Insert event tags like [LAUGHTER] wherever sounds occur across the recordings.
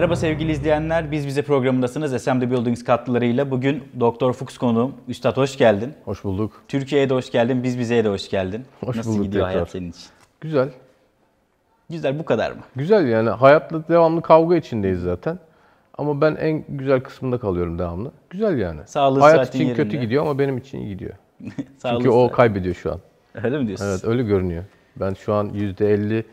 Merhaba sevgili izleyenler. Biz bize programındasınız. SMD Buildings katkılarıyla. Bugün Doktor Fuchs konuğum. Üstad hoş geldin. Hoş bulduk. Türkiye'ye de hoş geldin. Biz bize'ye de hoş geldin. Hoş Nasıl bulduk gidiyor tekrar. hayat senin için? Güzel. Güzel bu kadar mı? Güzel yani hayatla devamlı kavga içindeyiz zaten. Ama ben en güzel kısmında kalıyorum devamlı. Güzel yani. Sağlığı Hayat için yerinde. kötü gidiyor ama benim için iyi gidiyor. [LAUGHS] Çünkü o kaybediyor şu an. Öyle mi diyorsun? Evet öyle görünüyor. Ben şu an %50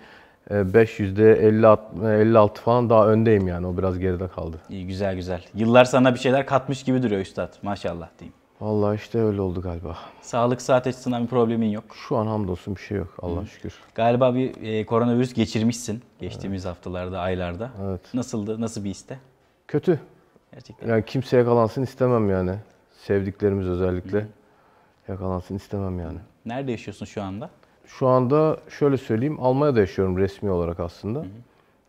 5 ee, %50-56 falan daha öndeyim yani. O biraz geride kaldı. İyi güzel güzel. Yıllar sana bir şeyler katmış gibi duruyor üstad. Maşallah diyeyim. Vallahi işte öyle oldu galiba. Sağlık saat açısından bir problemin yok. Şu an hamdolsun bir şey yok Allah Hı. şükür. Galiba bir e, koronavirüs geçirmişsin geçtiğimiz evet. haftalarda, aylarda. Evet. Nasıldı? Nasıl bir iste? Kötü. Gerçekten. Yani kimseye yakalansın istemem yani. Sevdiklerimiz özellikle Hı. yakalansın istemem yani. Nerede yaşıyorsun şu anda? şu anda şöyle söyleyeyim. Almanya'da yaşıyorum resmi olarak aslında. Hı hı.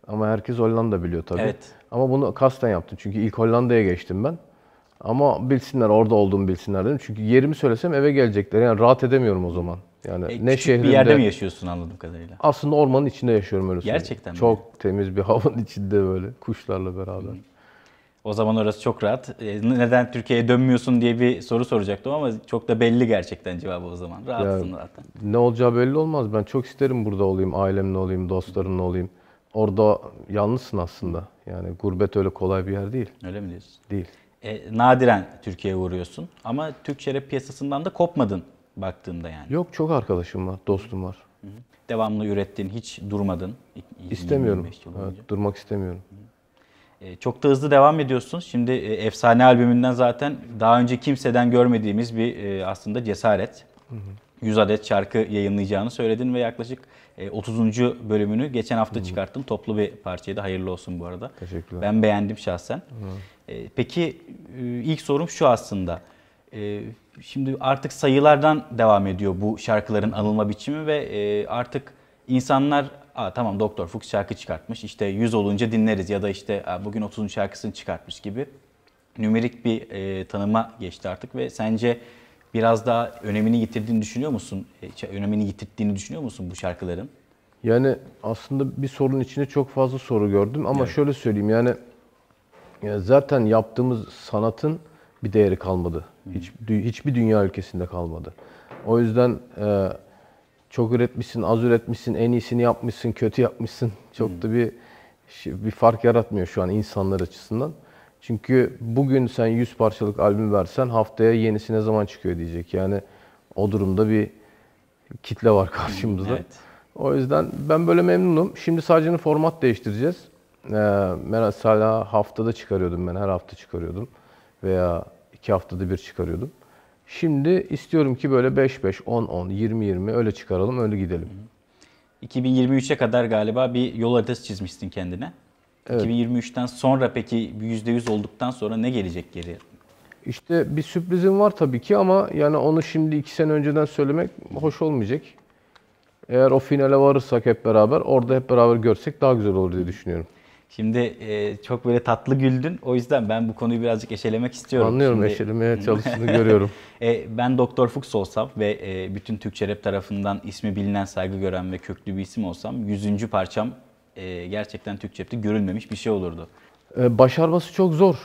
Ama herkes Hollanda biliyor tabii. Evet. Ama bunu kasten yaptım. Çünkü ilk Hollanda'ya geçtim ben. Ama bilsinler orada olduğumu bilsinler dedim. Çünkü yerimi söylesem eve gelecekler. Yani rahat edemiyorum o zaman. Yani e, ne şehrimde. bir yerde mi yaşıyorsun anladım kadarıyla? Aslında ormanın içinde yaşıyorum öyle Gerçekten mi? Çok temiz bir [LAUGHS] havanın içinde böyle kuşlarla beraber. Hı. O zaman orası çok rahat. E, neden Türkiye'ye dönmüyorsun diye bir soru soracaktım ama çok da belli gerçekten cevabı o zaman. Rahatsın ya, zaten. Ne olacağı belli olmaz. Ben çok isterim burada olayım, ailemle olayım, dostlarımla olayım. Orada yalnızsın aslında. Yani gurbet öyle kolay bir yer değil. Öyle mi diyorsun? Değil. E, nadiren Türkiye'ye uğruyorsun ama Türk şarap piyasasından da kopmadın baktığımda yani. Yok çok arkadaşım var, dostum var. Devamlı ürettin, hiç durmadın. İstemiyorum. Evet, durmak istemiyorum. Hı. E, çok da hızlı devam ediyorsun. Şimdi e, Efsane albümünden zaten daha önce kimseden görmediğimiz bir e, aslında cesaret. 100 adet şarkı yayınlayacağını söyledin ve yaklaşık 30. bölümünü geçen hafta hı çıkarttın. Toplu bir parçaydı. Hayırlı olsun bu arada. Teşekkürler. Ben beğendim şahsen. Peki ilk sorum şu aslında. Şimdi artık sayılardan devam ediyor bu şarkıların anılma biçimi ve artık insanlar Aa, tamam Doktor Fuchs şarkı çıkartmış işte 100 olunca dinleriz ya da işte bugün 30. şarkısını çıkartmış gibi nümerik bir e, tanıma geçti artık ve sence biraz daha önemini yitirdiğini düşünüyor musun? E, önemini yitirdiğini düşünüyor musun bu şarkıların? Yani aslında bir sorunun içinde çok fazla soru gördüm ama evet. şöyle söyleyeyim yani e, zaten yaptığımız sanatın bir değeri kalmadı. Hiç, hiçbir dünya ülkesinde kalmadı. O yüzden e, çok üretmişsin, az üretmişsin, en iyisini yapmışsın, kötü yapmışsın. Çok hmm. da bir şey, bir fark yaratmıyor şu an insanlar açısından. Çünkü bugün sen 100 parçalık albüm versen haftaya yenisi ne zaman çıkıyor diyecek. Yani o durumda bir kitle var [LAUGHS] karşımızda. Evet. O yüzden ben böyle memnunum. Şimdi sadece format değiştireceğiz. Ee, mesela haftada çıkarıyordum ben, her hafta çıkarıyordum. Veya iki haftada bir çıkarıyordum. Şimdi istiyorum ki böyle 5-5, 10-10, 20-20 öyle çıkaralım, öyle gidelim. 2023'e kadar galiba bir yol haritası çizmiştin kendine. Evet. 2023'ten sonra peki %100 olduktan sonra ne gelecek geriye? İşte bir sürprizim var tabii ki ama yani onu şimdi iki sene önceden söylemek hoş olmayacak. Eğer o finale varırsak hep beraber, orada hep beraber görsek daha güzel olur diye düşünüyorum. Şimdi e, çok böyle tatlı güldün. O yüzden ben bu konuyu birazcık eşelemek istiyorum. Anlıyorum Şimdi... eşelemeye [LAUGHS] çalıştığını görüyorum. E, ben Doktor Fuchs olsam ve e, bütün Türkçe rap tarafından ismi bilinen, saygı gören ve köklü bir isim olsam 100. parçam e, gerçekten Türkçe rapte görülmemiş bir şey olurdu. E, başarması çok zor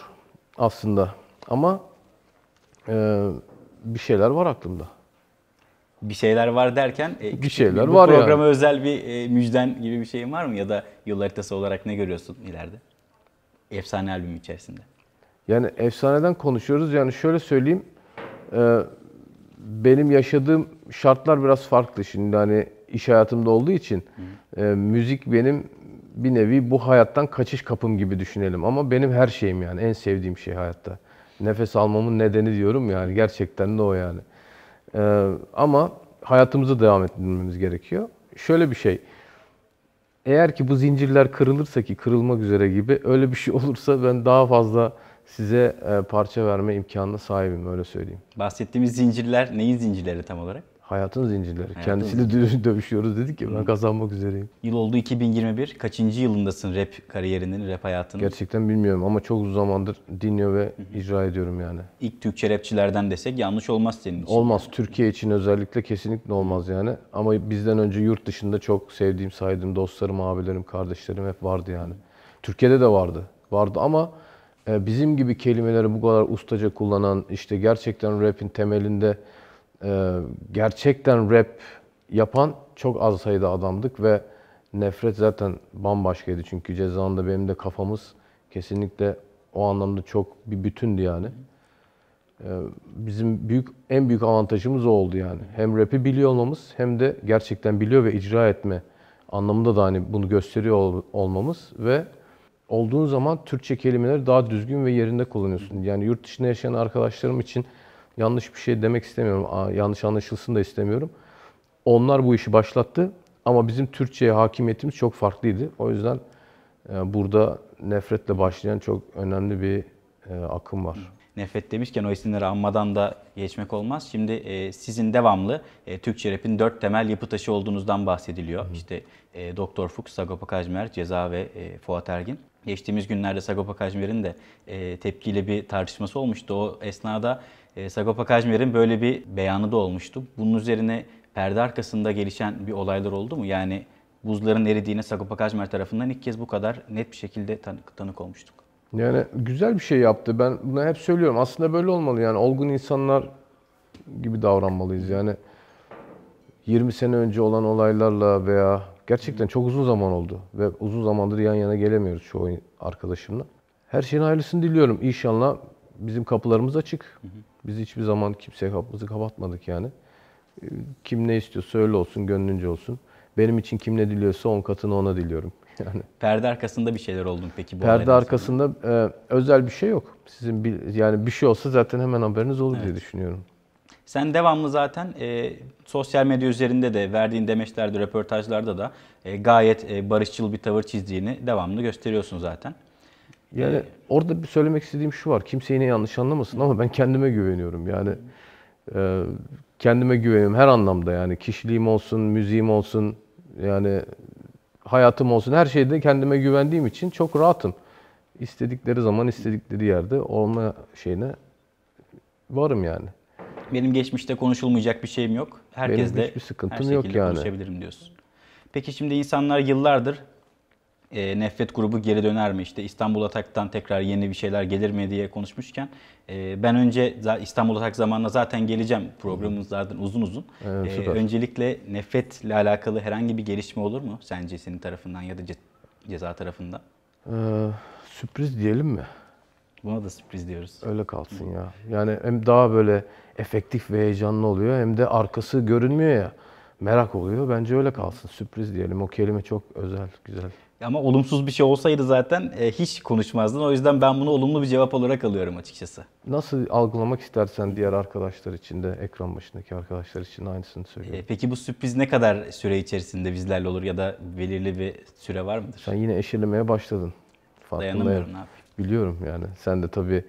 aslında ama e, bir şeyler var aklımda bir şeyler var derken e, bir şeyler bir, var programa yani. özel bir e, müjden gibi bir şeyin var mı ya da yol haritası olarak ne görüyorsun ileride? Efsane albüm içerisinde. Yani efsaneden konuşuyoruz. Yani şöyle söyleyeyim. E, benim yaşadığım şartlar biraz farklı şimdi hani iş hayatımda olduğu için e, müzik benim bir nevi bu hayattan kaçış kapım gibi düşünelim ama benim her şeyim yani en sevdiğim şey hayatta. Nefes almamın nedeni diyorum yani gerçekten de o yani. E, ama hayatımızı devam ettirmemiz gerekiyor. Şöyle bir şey. Eğer ki bu zincirler kırılırsa ki kırılmak üzere gibi öyle bir şey [LAUGHS] olursa ben daha fazla size e, parça verme imkanına sahibim öyle söyleyeyim. Bahsettiğimiz zincirler neyin zincirleri tam olarak? Hayatın zincirleri. Hayatın Kendisiyle [LAUGHS] dövüşüyoruz dedik ya ben kazanmak üzereyim. Yıl oldu 2021. Kaçıncı yılındasın rap kariyerinin, rap hayatının? Gerçekten bilmiyorum ama çok uzun zamandır dinliyor ve Hı-hı. icra ediyorum yani. İlk Türkçe rapçilerden desek yanlış olmaz senin için. Olmaz. Türkiye için özellikle kesinlikle olmaz yani. Ama bizden önce yurt dışında çok sevdiğim, saydığım dostlarım, abilerim, kardeşlerim hep vardı yani. Türkiye'de de vardı. Vardı ama e, bizim gibi kelimeleri bu kadar ustaca kullanan, işte gerçekten rap'in temelinde ee, gerçekten rap yapan çok az sayıda adamdık ve nefret zaten bambaşkaydı. Çünkü cezanda benim de kafamız kesinlikle o anlamda çok bir bütündü yani. Ee, bizim büyük en büyük avantajımız o oldu yani. Hem rap'i biliyor olmamız hem de gerçekten biliyor ve icra etme anlamında da hani bunu gösteriyor ol, olmamız ve olduğun zaman Türkçe kelimeleri daha düzgün ve yerinde kullanıyorsun. Yani yurt dışında yaşayan arkadaşlarım için Yanlış bir şey demek istemiyorum. Yanlış anlaşılsın da istemiyorum. Onlar bu işi başlattı ama bizim Türkçe'ye hakimiyetimiz çok farklıydı. O yüzden e, burada nefretle başlayan çok önemli bir e, akım var. Nefret demişken o isimleri anmadan da geçmek olmaz. Şimdi e, sizin devamlı e, Türkçe rap'in dört temel yapı taşı olduğunuzdan bahsediliyor. Hı. İşte e, Doktor Fuchs, Sagopa Kajmer, Ceza ve e, Fuat Ergin. Geçtiğimiz günlerde Sagopa Kajmer'in de e, tepkiyle bir tartışması olmuştu. O esnada e, Sagopa Kajmer'in böyle bir beyanı da olmuştu. Bunun üzerine perde arkasında gelişen bir olaylar oldu mu? Yani buzların eridiğine Sagopa Kajmer tarafından ilk kez bu kadar net bir şekilde tanık, tanık olmuştuk. Yani güzel bir şey yaptı. Ben bunu hep söylüyorum. Aslında böyle olmalı yani. Olgun insanlar gibi davranmalıyız. Yani 20 sene önce olan olaylarla veya gerçekten çok uzun zaman oldu ve uzun zamandır yan yana gelemiyoruz çoğu arkadaşımla. Her şeyin hayırlısını diliyorum. İnşallah bizim kapılarımız açık. Hı hı. Biz hiçbir zaman kimseye kapımızı kapatmadık yani. Ee, kim ne istiyor söyle olsun, gönlünce olsun. Benim için kim ne diliyorsa on katını ona diliyorum. [LAUGHS] Yani Perde arkasında bir şeyler oldu peki bu Perde arkasında e, özel bir şey yok. Sizin bir, yani bir şey olsa zaten hemen haberiniz olur evet. diye düşünüyorum. Sen devamlı zaten e, sosyal medya üzerinde de verdiğin demeçlerde, röportajlarda da e, gayet e, barışçıl bir tavır çizdiğini devamlı gösteriyorsun zaten. Yani orada bir söylemek istediğim şu var. Kimse yine yanlış anlamasın ama ben kendime güveniyorum. Yani e, kendime güveniyorum her anlamda yani kişiliğim olsun, müziğim olsun yani hayatım olsun her şeyde kendime güvendiğim için çok rahatım. İstedikleri zaman istedikleri yerde olma şeyine varım yani. Benim geçmişte konuşulmayacak bir şeyim yok. Herkesle Benim hiçbir sıkıntım her şekilde yok yani. konuşabilirim diyorsun. Peki şimdi insanlar yıllardır e, Nefret grubu geri döner mi? İşte İstanbul Atak'tan tekrar yeni bir şeyler gelir mi diye konuşmuşken e, ben önce İstanbul Atak zamanına zaten geleceğim programımız zaten uzun uzun. Evet, e, süper. e, öncelikle Nefret'le alakalı herhangi bir gelişme olur mu sence senin tarafından ya da ce ceza tarafından? Ee, sürpriz diyelim mi? Buna da sürpriz diyoruz. Öyle kalsın ya. Yani hem daha böyle efektif ve heyecanlı oluyor hem de arkası görünmüyor ya. Merak oluyor. Bence öyle kalsın. Sürpriz diyelim. O kelime çok özel, güzel. Ama olumsuz bir şey olsaydı zaten e, hiç konuşmazdın. O yüzden ben bunu olumlu bir cevap olarak alıyorum açıkçası. Nasıl algılamak istersen diğer arkadaşlar için de ekran başındaki arkadaşlar için aynısını söylüyorum. E, peki bu sürpriz ne kadar süre içerisinde bizlerle olur ya da belirli bir süre var mıdır? Sen yine eşelemeye başladın. Farkındayım. Dayanamıyorum abi. Biliyorum yani. Sen de tabii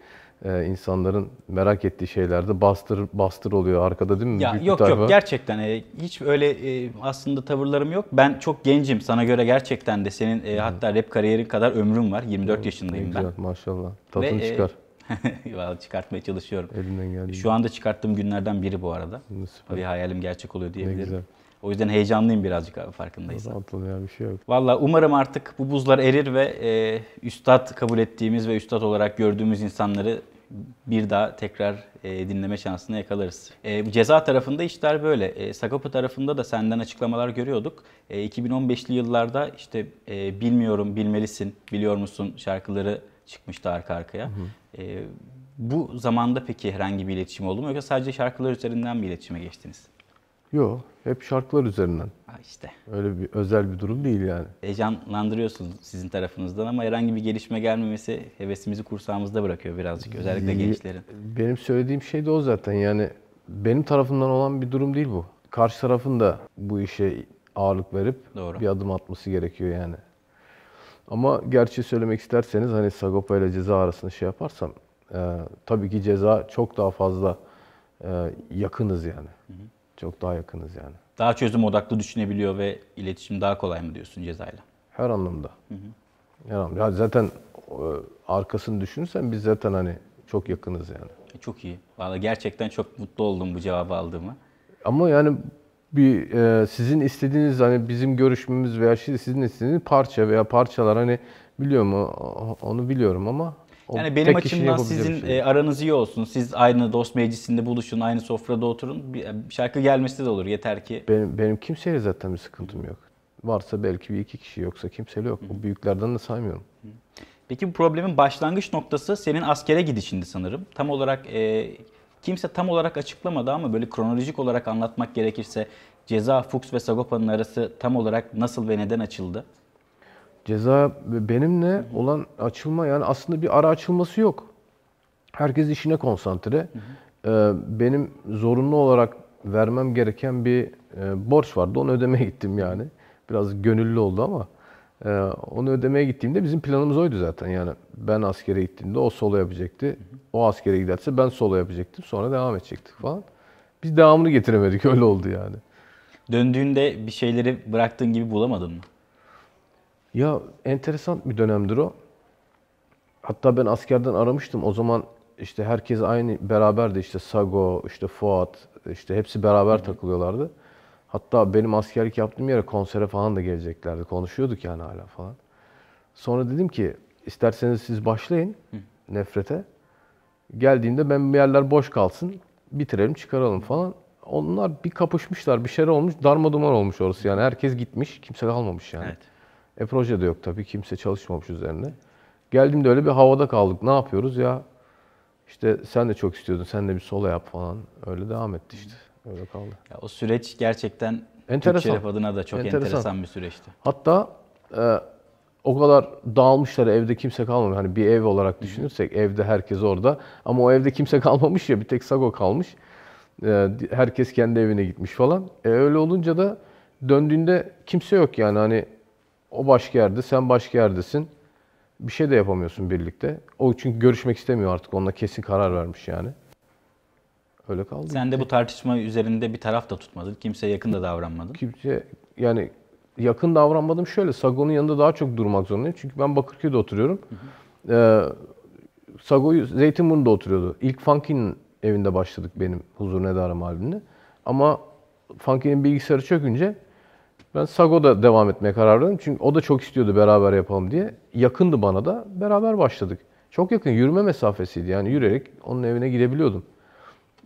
e, insanların merak ettiği şeylerde bastır bastır oluyor arkada değil mi? Ya, yok yok gerçekten e, hiç öyle e, aslında tavırlarım yok. Ben çok gencim sana göre gerçekten de senin e, hatta rap kariyerin kadar ömrüm var. 24 evet, yaşındayım güzel, ben. Maşallah tadını Ve, çıkar. [LAUGHS] Vallahi çıkartmaya çalışıyorum. Elinden geldi. Şu anda çıkarttığım günlerden biri bu arada. Süper. Bir hayalim gerçek oluyor diyebilirim. Ne güzel. O yüzden heyecanlıyım birazcık abi farkındaysan. Atlanıyor bir şey yok. Valla umarım artık bu buzlar erir ve e, üstad kabul ettiğimiz ve üstad olarak gördüğümüz insanları bir daha tekrar e, dinleme şansını yakalarız. E, ceza tarafında işler böyle. E, Sagopa tarafında da senden açıklamalar görüyorduk. E, 2015'li yıllarda işte e, bilmiyorum, bilmelisin, biliyor musun şarkıları çıkmıştı arka arkaya. Hı hı. E, bu zamanda peki herhangi bir iletişim oldu mu yoksa sadece şarkılar üzerinden bir iletişime geçtiniz? Yok. Hep şarkılar üzerinden. Ha işte. Öyle bir özel bir durum değil yani. Heyecanlandırıyorsunuz sizin tarafınızdan ama herhangi bir gelişme gelmemesi hevesimizi kursağımızda bırakıyor birazcık. Özellikle gençlerin. Benim söylediğim şey de o zaten. Yani benim tarafımdan olan bir durum değil bu. Karşı tarafın da bu işe ağırlık verip Doğru. bir adım atması gerekiyor yani. Ama gerçi söylemek isterseniz hani Sagopa ile ceza arasında şey yaparsam e, tabii ki ceza çok daha fazla e, yakınız yani. Hı hı. Çok daha yakınız yani. Daha çözüm odaklı düşünebiliyor ve iletişim daha kolay mı diyorsun cezayla? Her anlamda. Hı hı. Her anlamda. Ya zaten e, arkasını düşünürsen biz zaten hani çok yakınız yani. E, çok iyi. Vallahi gerçekten çok mutlu oldum bu cevabı aldığıma. Ama yani bir e, sizin istediğiniz hani bizim görüşmemiz veya sizin istediğiniz parça veya parçalar hani biliyor mu onu biliyorum ama o yani benim açımdan sizin şey. E, aranız iyi olsun. Siz aynı dost meclisinde buluşun, aynı sofrada oturun. Bir şarkı gelmesi de olur yeter ki. Benim, benim kimseyle zaten bir sıkıntım yok. Varsa belki bir iki kişi yoksa kimseyle yok. Bu büyüklerden de saymıyorum. Peki bu problemin başlangıç noktası senin askere gidişindi sanırım. Tam olarak e, kimse tam olarak açıklamadı ama böyle kronolojik olarak anlatmak gerekirse ceza Fuchs ve Sagopa'nın arası tam olarak nasıl ve neden açıldı? Ceza benimle olan açılma yani aslında bir ara açılması yok. Herkes işine konsantre. Hı hı. Ee, benim zorunlu olarak vermem gereken bir e, borç vardı. Onu ödemeye gittim yani. Biraz gönüllü oldu ama e, onu ödemeye gittiğimde bizim planımız oydu zaten. Yani ben askere gittiğimde o solo yapacaktı. O askere giderse ben solo yapacaktım. Sonra devam edecektik falan. Biz devamını getiremedik. [LAUGHS] Öyle oldu yani. Döndüğünde bir şeyleri bıraktığın gibi bulamadın mı? Ya enteresan bir dönemdir o. Hatta ben askerden aramıştım. O zaman işte herkes aynı beraberdi. İşte Sago, işte Fuat, işte hepsi beraber takılıyorlardı. Hatta benim askerlik yaptığım yere konsere falan da geleceklerdi. Konuşuyorduk yani hala falan. Sonra dedim ki isterseniz siz başlayın nefrete. Geldiğinde ben bir yerler boş kalsın. Bitirelim çıkaralım falan. Onlar bir kapışmışlar bir şey olmuş. Darma duman olmuş orası yani. Herkes gitmiş. Kimse kalmamış yani. Evet. E proje de yok tabii. Kimse çalışmamış üzerine. Geldiğimde öyle bir havada kaldık. Ne yapıyoruz ya? İşte sen de çok istiyordun. Sen de bir sola yap falan. Öyle devam etti işte. Öyle kaldı. Ya o süreç gerçekten enteresan. Türk Şeref adına da çok enteresan, enteresan bir süreçti. Hatta e, o kadar dağılmışlar evde kimse kalmamış. Hani bir ev olarak düşünürsek Hı. evde herkes orada. Ama o evde kimse [LAUGHS] kalmamış ya bir tek Sago kalmış. E, herkes kendi evine gitmiş falan. E, öyle olunca da döndüğünde kimse yok yani hani o başka yerde, sen başka yerdesin. Bir şey de yapamıyorsun birlikte. O çünkü görüşmek istemiyor artık. Onunla kesin karar vermiş yani. Öyle kaldı. Sen de bu tartışma üzerinde bir taraf da tutmadın. Kimseye yakın da davranmadın. Kimse yani yakın davranmadım şöyle. Sago'nun yanında daha çok durmak zorundayım. Çünkü ben Bakırköy'de oturuyorum. Hı hı. Ee, Sago Zeytinburnu'da oturuyordu. İlk Funky'nin evinde başladık benim Huzur Nedarım albümüne. Ama Funkin'in bilgisayarı çökünce ben Sago'da devam etmeye karar verdim. Çünkü o da çok istiyordu beraber yapalım diye. Yakındı bana da. Beraber başladık. Çok yakın. Yürüme mesafesiydi. Yani yürüyerek onun evine gidebiliyordum.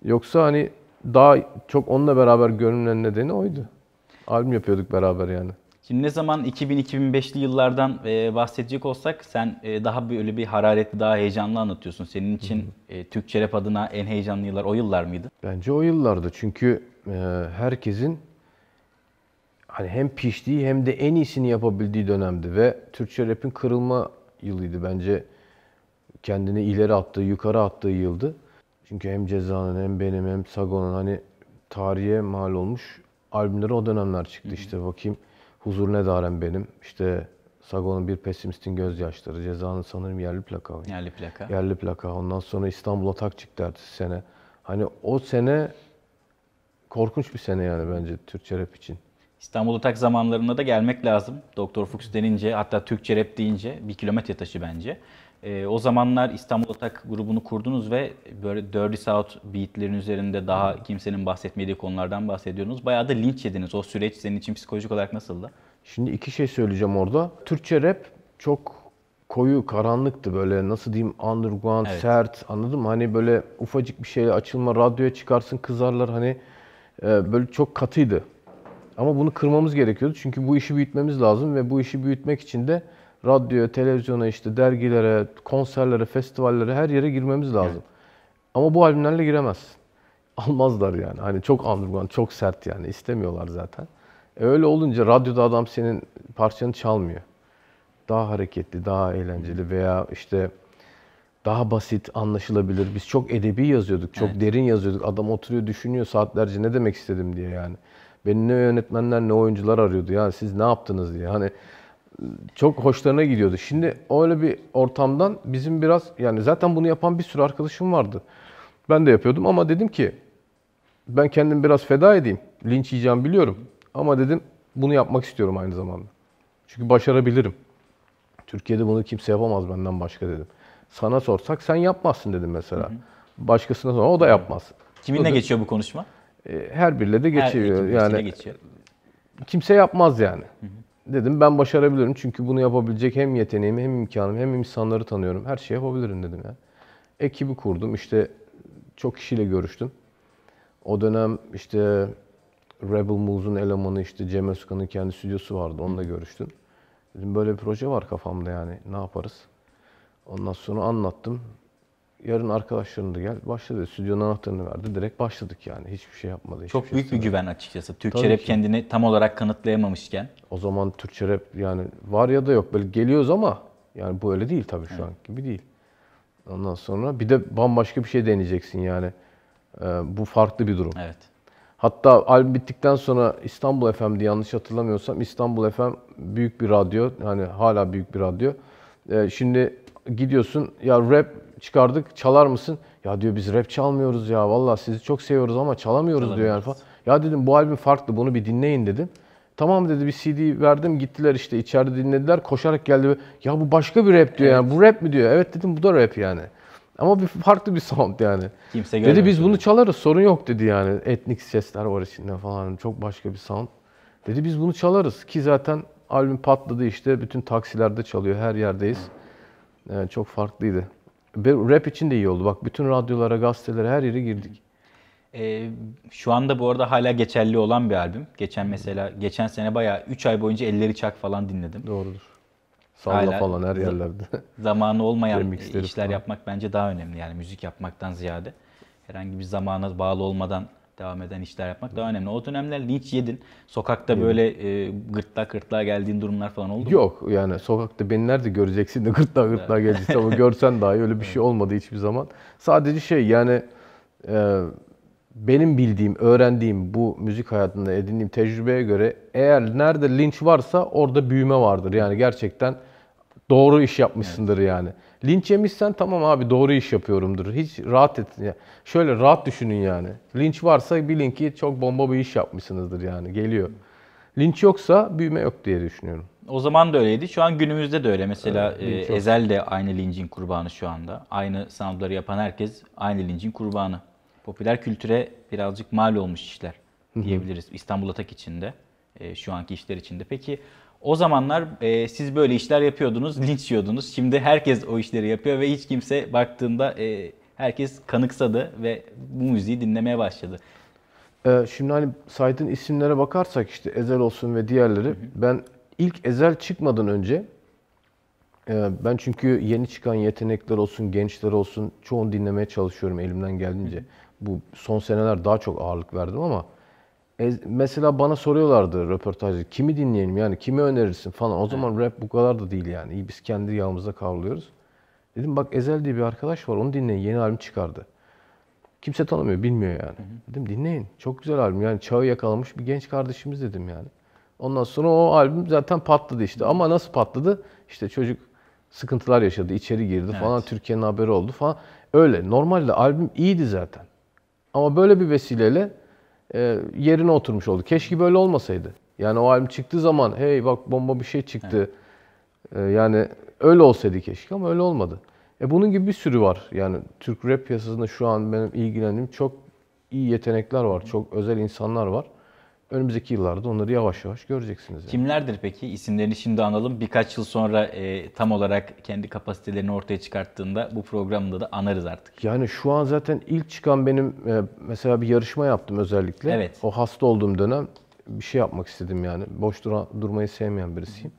Yoksa hani daha çok onunla beraber görünen nedeni oydu. Albüm yapıyorduk beraber yani. Şimdi ne zaman 2000-2005'li yıllardan e, bahsedecek olsak sen e, daha böyle bir hararetli, daha heyecanlı anlatıyorsun. Senin için e, Türkçe Rap adına en heyecanlı yıllar o yıllar mıydı? Bence o yıllardı. Çünkü e, herkesin hani hem piştiği hem de en iyisini yapabildiği dönemdi ve Türkçe rap'in kırılma yılıydı bence. Kendini ileri attığı, yukarı attığı yıldı. Çünkü hem Ceza'nın hem benim hem Sagon'un hani tarihe mal olmuş albümleri o dönemler çıktı. Hı. İşte bakayım Huzur Ne Darem Benim, işte Sagon'un Bir Pesimistin Gözyaşları, Ceza'nın sanırım Yerli Plaka. Yerli Plaka. Yerli Plaka. Ondan sonra İstanbul'a tak çıktı ertesi sene. Hani o sene korkunç bir sene yani bence Türkçe rap için. İstanbul Otak zamanlarında da gelmek lazım. Doktor Fuchs denince hatta Türkçe rap deyince bir kilometre taşı bence. E, o zamanlar İstanbul Atak grubunu kurdunuz ve böyle Dirty South beatlerin üzerinde daha kimsenin bahsetmediği konulardan bahsediyorsunuz. Bayağı da linç yediniz. O süreç senin için psikolojik olarak nasıldı? Şimdi iki şey söyleyeceğim orada. Türkçe rap çok koyu, karanlıktı böyle nasıl diyeyim underground, evet. sert anladın mı? Hani böyle ufacık bir şey açılma, radyoya çıkarsın kızarlar hani e, böyle çok katıydı. Ama bunu kırmamız gerekiyordu. Çünkü bu işi büyütmemiz lazım ve bu işi büyütmek için de radyoya, televizyona, işte dergilere, konserlere, festivallere her yere girmemiz lazım. Evet. Ama bu albümlerle giremez. [LAUGHS] Almazlar yani. Hani çok underground, çok sert yani. istemiyorlar zaten. E öyle olunca radyoda adam senin parçanı çalmıyor. Daha hareketli, daha eğlenceli veya işte daha basit, anlaşılabilir. Biz çok edebi yazıyorduk, çok evet. derin yazıyorduk. Adam oturuyor, düşünüyor saatlerce ne demek istedim diye yani. Beni ne yönetmenler ne oyuncular arıyordu. Ya siz ne yaptınız diye. Hani çok hoşlarına gidiyordu. Şimdi öyle bir ortamdan bizim biraz yani zaten bunu yapan bir sürü arkadaşım vardı. Ben de yapıyordum ama dedim ki ben kendim biraz feda edeyim. Linç yiyeceğim biliyorum. Ama dedim bunu yapmak istiyorum aynı zamanda. Çünkü başarabilirim. Türkiye'de bunu kimse yapamaz benden başka dedim. Sana sorsak sen yapmazsın dedim mesela. Başkasına sonra o da yapmaz. Kiminle geçiyor bu konuşma? E, her birle de geçiyor. yani geçiyor. kimse yapmaz yani. Hı hı. Dedim ben başarabilirim çünkü bunu yapabilecek hem yeteneğim hem imkanım hem insanları tanıyorum. Her şeyi yapabilirim dedim yani. Ekibi kurdum işte çok kişiyle görüştüm. O dönem işte Rebel Moons'un elemanı işte Cem Özkan'ın kendi stüdyosu vardı. Onunla görüştüm. Dedim böyle bir proje var kafamda yani ne yaparız? Ondan sonra anlattım. Yarın arkadaşların da gel. Başladı. Stüdyonun anahtarını verdi. Direkt başladık yani. Hiçbir şey yapmadı. Hiçbir Çok şey büyük bir güven açıkçası. Türkçe rap kendini tam olarak kanıtlayamamışken. O zaman Türkçe rap yani var ya da yok. Böyle geliyoruz ama yani bu öyle değil tabii şu an gibi değil. Ondan sonra bir de bambaşka bir şey deneyeceksin yani. Ee, bu farklı bir durum. Evet. Hatta albüm bittikten sonra İstanbul FM'di yanlış hatırlamıyorsam. İstanbul FM büyük bir radyo. Yani hala büyük bir radyo. Ee, şimdi gidiyorsun ya rap çıkardık çalar mısın? Ya diyor biz rap çalmıyoruz ya valla sizi çok seviyoruz ama çalamıyoruz diyor yani falan. Ya dedim bu albüm farklı bunu bir dinleyin dedim. Tamam dedi bir CD verdim gittiler işte içeride dinlediler koşarak geldi. Ya bu başka bir rap diyor evet. yani bu rap mi diyor. Evet dedim bu da rap yani. Ama bir farklı bir sound yani. Kimse Dedi biz bunu çalarız sorun yok dedi yani. Etnik sesler var içinde falan çok başka bir sound. Dedi biz bunu çalarız ki zaten albüm patladı işte bütün taksilerde çalıyor her yerdeyiz. Yani çok farklıydı. Rap için de iyi oldu. Bak bütün radyolara, gazetelere her yere girdik. E, şu anda bu arada hala geçerli olan bir albüm. Geçen mesela geçen sene bayağı 3 ay boyunca Elleri Çak falan dinledim. Doğrudur. Salla hala, falan her yerlerde. [LAUGHS] Zamanı olmayan işler falan. yapmak bence daha önemli. Yani müzik yapmaktan ziyade herhangi bir zamana bağlı olmadan devam eden işler yapmak daha önemli. O dönemler linç yedin. Sokakta böyle e, gırtlak gırtlağa geldiğin durumlar falan oldu mu? Yok yani sokakta beni nerede göreceksin de gırtlak gırtlağa geleceksin ama görsen dahi öyle bir [LAUGHS] şey olmadı hiçbir zaman. Sadece şey yani e, benim bildiğim, öğrendiğim bu müzik hayatında edindiğim tecrübeye göre eğer nerede linç varsa orada büyüme vardır. Yani gerçekten doğru iş yapmışsındır evet. yani. Linç yemişsen tamam abi doğru iş yapıyorumdur. Hiç rahat et. Şöyle rahat düşünün yani. Linç varsa bilin ki çok bomba bir iş yapmışsınızdır yani geliyor. Linç yoksa büyüme yok diye düşünüyorum. O zaman da öyleydi. Şu an günümüzde de öyle. Mesela evet, e, Ezel de aynı lincin kurbanı şu anda. Aynı soundları yapan herkes aynı lincin kurbanı. Popüler kültüre birazcık mal olmuş işler diyebiliriz. İstanbul Atak içinde, e, şu anki işler içinde. Peki o zamanlar e, siz böyle işler yapıyordunuz, linç yiyordunuz. Şimdi herkes o işleri yapıyor ve hiç kimse baktığında e, herkes kanıksadı ve bu müziği dinlemeye başladı. Ee, şimdi hani saydığın isimlere bakarsak işte Ezel olsun ve diğerleri. Hı hı. Ben ilk Ezel çıkmadan önce e, ben çünkü yeni çıkan yetenekler olsun, gençler olsun çoğun dinlemeye çalışıyorum elimden geldiğince. Hı hı. Bu son seneler daha çok ağırlık verdim ama e, mesela bana soruyorlardı röportajda kimi dinleyelim yani kimi önerirsin falan. O zaman evet. rap bu kadar da değil yani. İyi, biz kendi yağımızda kavruluyoruz. Dedim bak Ezel diye bir arkadaş var onu dinleyin yeni albüm çıkardı. Kimse tanımıyor bilmiyor yani. Hı hı. Dedim dinleyin çok güzel albüm yani çağı yakalamış bir genç kardeşimiz dedim yani. Ondan sonra o albüm zaten patladı işte ama nasıl patladı? İşte çocuk sıkıntılar yaşadı içeri girdi evet. falan Türkiye'nin haberi oldu falan. Öyle normalde albüm iyiydi zaten. Ama böyle bir vesileyle e, yerine oturmuş oldu. Keşke böyle olmasaydı. Yani o albüm çıktığı zaman hey bak bomba bir şey çıktı. Evet. E, yani öyle olsaydı keşke ama öyle olmadı. E bunun gibi bir sürü var. Yani Türk rap piyasasında şu an benim ilgilendiğim çok iyi yetenekler var. Çok özel insanlar var önümüzdeki yıllarda onları yavaş yavaş göreceksiniz. Yani. Kimlerdir peki? İsimlerini şimdi analım. Birkaç yıl sonra e, tam olarak kendi kapasitelerini ortaya çıkarttığında bu programda da anarız artık. Yani şu an zaten ilk çıkan benim e, mesela bir yarışma yaptım özellikle. Evet. O hasta olduğum dönem bir şey yapmak istedim yani. Boş dura, durmayı sevmeyen birisiyim.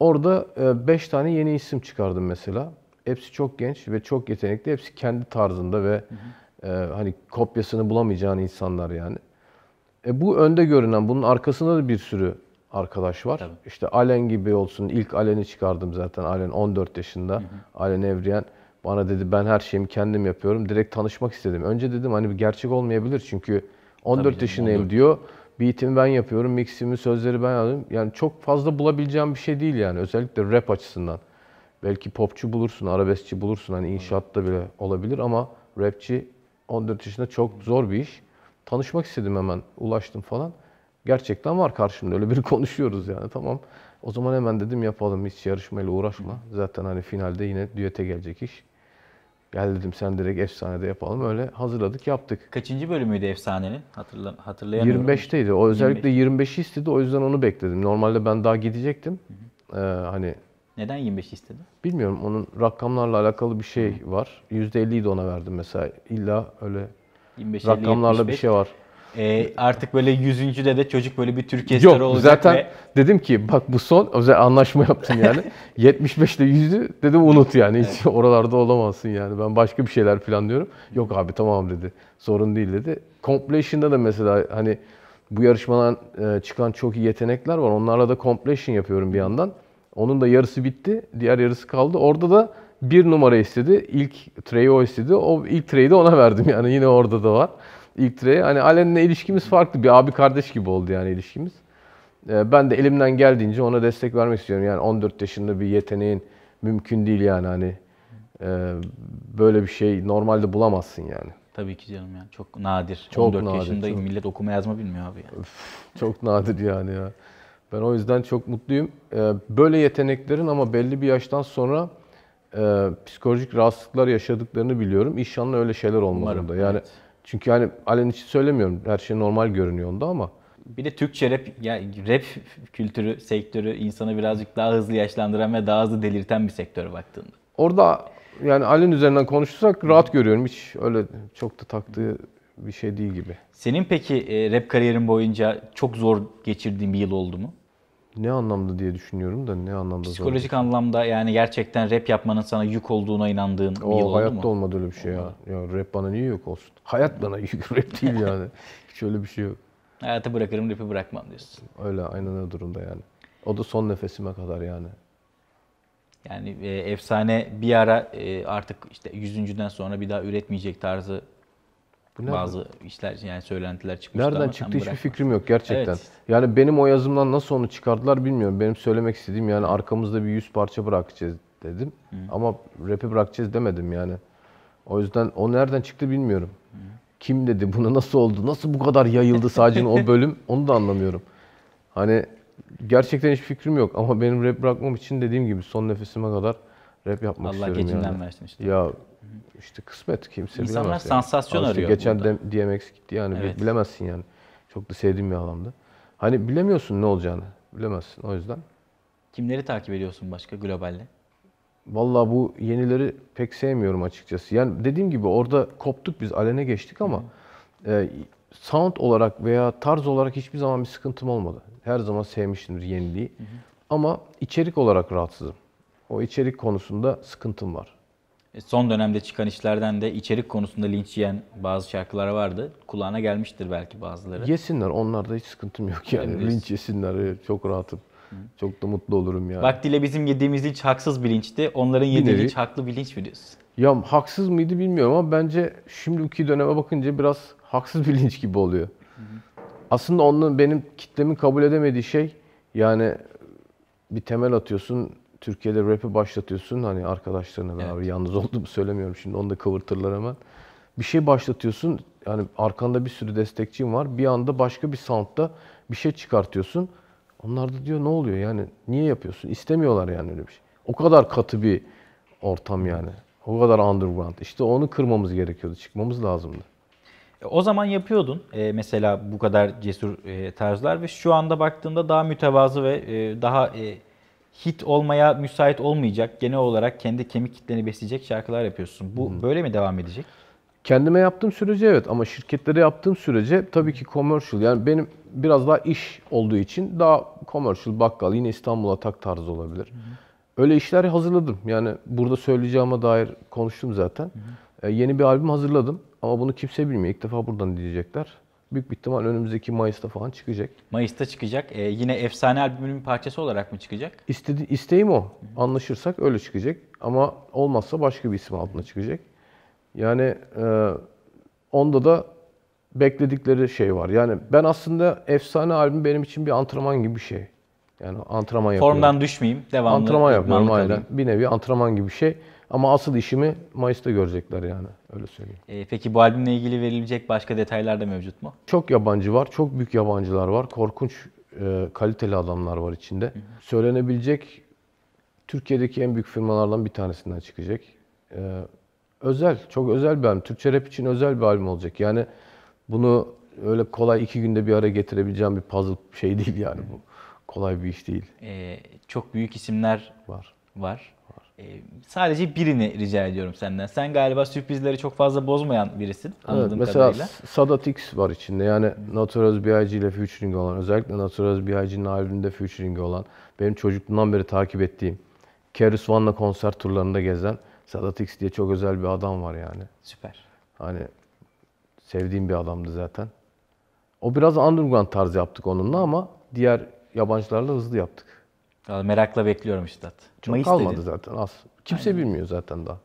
Orada 5 e, tane yeni isim çıkardım mesela. Hepsi çok genç ve çok yetenekli. Hepsi kendi tarzında ve hı hı. E, hani kopyasını bulamayacağın insanlar yani. E bu önde görünen, bunun arkasında da bir sürü arkadaş var. Tabii. İşte Alen gibi olsun. İlk Alen'i çıkardım zaten. Alen 14 yaşında. Hı hı. Alen Evriyen bana dedi ben her şeyimi kendim yapıyorum. Direkt tanışmak istedim. Önce dedim hani bir gerçek olmayabilir çünkü 14 Tabii yaşındayım 14. diyor. Beat'imi ben yapıyorum, mix'imi, sözleri ben yapıyorum. Yani çok fazla bulabileceğim bir şey değil yani özellikle rap açısından. Belki popçu bulursun, arabeskçi bulursun hani inşaatta bile olabilir ama rapçi 14 yaşında çok zor bir iş. Tanışmak istedim hemen. Ulaştım falan. Gerçekten var karşımda. Öyle bir [LAUGHS] konuşuyoruz yani. Tamam. O zaman hemen dedim yapalım. Hiç yarışmayla uğraşma. Hı. Zaten hani finalde yine düete gelecek iş. Gel dedim sen direkt efsanede yapalım. Öyle hazırladık yaptık. Kaçıncı bölümüydü efsanenin? Hatırla, hatırlayamıyorum. 25'teydi. O özellikle 25. 25'i istedi. O yüzden onu bekledim. Normalde ben daha gidecektim. Hı hı. Ee, hani neden 25 istedi? Bilmiyorum. Onun rakamlarla alakalı bir şey var. %50'yi de ona verdim mesela. İlla öyle 25 Rakamlarla 75. bir şey var. E, artık böyle yüzüncüde de çocuk böyle bir Türkiye Yok, starı olacak zaten ve... dedim ki bak bu son özel anlaşma yaptım yani. 75'te [LAUGHS] 100'ü dedim unut yani. Hiç evet. oralarda olamazsın yani. Ben başka bir şeyler planlıyorum. Yok abi tamam dedi. Sorun değil dedi. Completion'da da mesela hani bu yarışmadan e, çıkan çok iyi yetenekler var. Onlarla da completion yapıyorum bir yandan. Onun da yarısı bitti. Diğer yarısı kaldı. Orada da bir numara istedi. İlk trade'i o istedi. O ilk trade'i ona verdim yani yine orada da var. İlk trade. Hani Alen'le ilişkimiz farklı. Bir abi kardeş gibi oldu yani ilişkimiz. Ee, ben de elimden geldiğince ona destek vermek istiyorum. Yani 14 yaşında bir yeteneğin mümkün değil yani hani e, böyle bir şey normalde bulamazsın yani. Tabii ki canım yani çok nadir. Çok 14 nadir, yaşındayım çok... millet okuma yazma bilmiyor abi yani. Öf, çok nadir yani ya. Ben o yüzden çok mutluyum. Ee, böyle yeteneklerin ama belli bir yaştan sonra e, psikolojik rahatsızlıklar yaşadıklarını biliyorum. İnşallah öyle şeyler olmaz onda. Yani evet. çünkü yani alen için söylemiyorum. Her şey normal görünüyor onda ama bir de Türkçe rap, yani rap kültürü, sektörü insanı birazcık daha hızlı yaşlandıran ve daha hızlı delirten bir sektör baktığında. Orada yani Ali'nin üzerinden konuşursak rahat görüyorum. Hiç öyle çok da taktığı bir şey değil gibi. Senin peki e, rap kariyerin boyunca çok zor geçirdiğin bir yıl oldu mu? ne anlamda diye düşünüyorum da ne anlamda Psikolojik zaten. anlamda yani gerçekten rap yapmanın sana yük olduğuna inandığın Oo, bir yıl oldu mu? olmadı öyle bir şey ya. ya. Rap bana niye yük olsun? Hayat bana yük, [LAUGHS] rap değil yani. Hiç öyle bir şey yok. Hayatı bırakırım, rapi bırakmam diyorsun. Öyle, aynen öyle durumda yani. O da son nefesime kadar yani. Yani e, efsane bir ara e, artık işte yüzüncüden sonra bir daha üretmeyecek tarzı bu nereden? Bazı işler yani söylentiler çıkmış. Nereden ama çıktı hiçbir fikrim yok gerçekten. Evet. Yani benim o yazımdan nasıl onu çıkardılar bilmiyorum. Benim söylemek istediğim yani arkamızda bir yüz parça bırakacağız dedim. Hı. Ama rap'i bırakacağız demedim yani. O yüzden o nereden çıktı bilmiyorum. Hı. Kim dedi Buna nasıl oldu? Nasıl bu kadar yayıldı sadece o [LAUGHS] bölüm? Onu da anlamıyorum. Hani gerçekten hiç fikrim yok ama benim rap bırakmam için dediğim gibi son nefesime kadar rap yapmak Allah istiyorum yani. Allah gecinden versin işte. Ya işte kısmet kimse İnsanlar bilemez. İnsanlar sansasyon yani. arıyor. Geçen burada. DMX gitti yani evet. bilemezsin yani. Çok da sevdiğim bir alanda. Hani bilemiyorsun ne olacağını. Bilemezsin o yüzden. Kimleri takip ediyorsun başka globalde? Valla bu yenileri pek sevmiyorum açıkçası. Yani dediğim gibi orada koptuk biz alene geçtik ama e, sound olarak veya tarz olarak hiçbir zaman bir sıkıntım olmadı. Her zaman sevmiştim yeniliği. Hı hı. Ama içerik olarak rahatsızım. O içerik konusunda sıkıntım var. E, son dönemde çıkan işlerden de içerik konusunda linç yiyen bazı şarkılar vardı. Kulağına gelmiştir belki bazıları. Yesinler. Onlarda hiç sıkıntım yok yani. Benim linç yesinler. Çok rahatım. Hı. Çok da mutlu olurum yani. Vaktiyle bizim yediğimiz linç haksız bilinçti, Onların yediği linç haklı bilinç linç mi diyorsun? Ya haksız mıydı bilmiyorum ama bence şimdiki döneme bakınca biraz haksız bilinç gibi oluyor. hı. Aslında onun benim kitlemin kabul edemediği şey yani bir temel atıyorsun Türkiye'de rap'i başlatıyorsun hani arkadaşlarına beraber yalnız olduğumu söylemiyorum şimdi onu da kıvırtırlar hemen. Bir şey başlatıyorsun yani arkanda bir sürü destekçin var bir anda başka bir soundda bir şey çıkartıyorsun. Onlar da diyor ne oluyor yani niye yapıyorsun? İstemiyorlar yani öyle bir şey. O kadar katı bir ortam yani. O kadar underground. İşte onu kırmamız gerekiyordu. Çıkmamız lazımdı. E, o zaman yapıyordun e, mesela bu kadar cesur e, tarzlar ve şu anda baktığında daha mütevazı ve daha hit olmaya müsait olmayacak, genel olarak kendi kemik kitleni besleyecek şarkılar yapıyorsun. Bu hmm. böyle mi devam edecek? Kendime yaptığım sürece evet ama şirketlere yaptığım sürece tabii ki commercial yani benim biraz daha iş olduğu için daha commercial bakkal yine İstanbul'a tak tarzı olabilir. Hı Öyle işler hazırladım. Yani burada söyleyeceğime dair konuştum zaten. Hı hı. E, yeni bir albüm hazırladım ama bunu kimse bilmiyor. İlk defa buradan diyecekler büyük bir ihtimal önümüzdeki Mayıs'ta falan çıkacak. Mayıs'ta çıkacak. Ee, yine efsane albümünün parçası olarak mı çıkacak? İstedi isteğim o. Anlaşırsak öyle çıkacak. Ama olmazsa başka bir isim altında çıkacak. Yani e, onda da bekledikleri şey var. Yani ben aslında efsane albüm benim için bir antrenman gibi bir şey. Yani antrenman yapıyorum. Formdan düşmeyeyim, devamlı. Antrenman yapıyorum aynen. Alayım. Bir nevi antrenman gibi bir şey. Ama asıl işimi Mayıs'ta görecekler yani öyle söyleyeyim. E, peki bu albümle ilgili verilecek başka detaylar da mevcut mu? Çok yabancı var, çok büyük yabancılar var. Korkunç e, kaliteli adamlar var içinde. Hı hı. Söylenebilecek Türkiye'deki en büyük firmalardan bir tanesinden çıkacak. E, özel, çok özel bir albüm. Türkçe rap için özel bir albüm olacak. Yani bunu öyle kolay iki günde bir araya getirebileceğim bir puzzle şey değil yani bu. Kolay bir iş değil. E, çok büyük isimler var. var. Ee, sadece birini rica ediyorum senden. Sen galiba sürprizleri çok fazla bozmayan birisin anladığım evet, mesela kadarıyla. Mesela Sadat var içinde. Yani Naturals B.I.G. ile featuring olan, özellikle Naturals B.I.G.'nin albümünde featuring olan, benim çocukluğumdan beri takip ettiğim, Keris Vanla konser turlarında gezen Sadatix diye çok özel bir adam var yani. Süper. Hani sevdiğim bir adamdı zaten. O biraz underground tarzı yaptık onunla ama diğer yabancılarla hızlı yaptık merakla bekliyorum Üstad. Çok Mayıs kalmadı dedi. zaten az. Kimse Aynen. bilmiyor zaten daha.